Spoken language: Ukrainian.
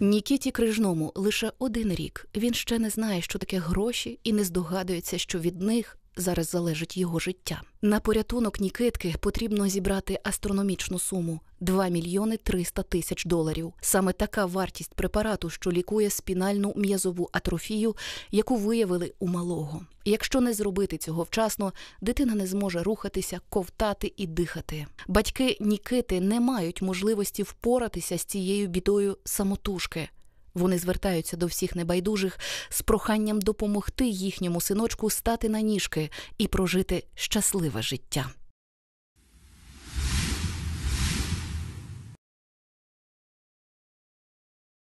Нікіті Крижному лише один рік. Він ще не знає, що таке гроші, і не здогадується, що від них зараз залежить його життя. На порятунок Нікитки потрібно зібрати астрономічну суму 2 мільйони 300 тисяч доларів. Саме така вартість препарату, що лікує спінальну м'язову атрофію, яку виявили у малого. Якщо не зробити цього вчасно, дитина не зможе рухатися, ковтати і дихати. Батьки Нікити не мають можливості впоратися з цією бідою самотужки. Вони звертаються до всіх небайдужих з проханням допомогти їхньому синочку стати на ніжки і прожити щасливе життя.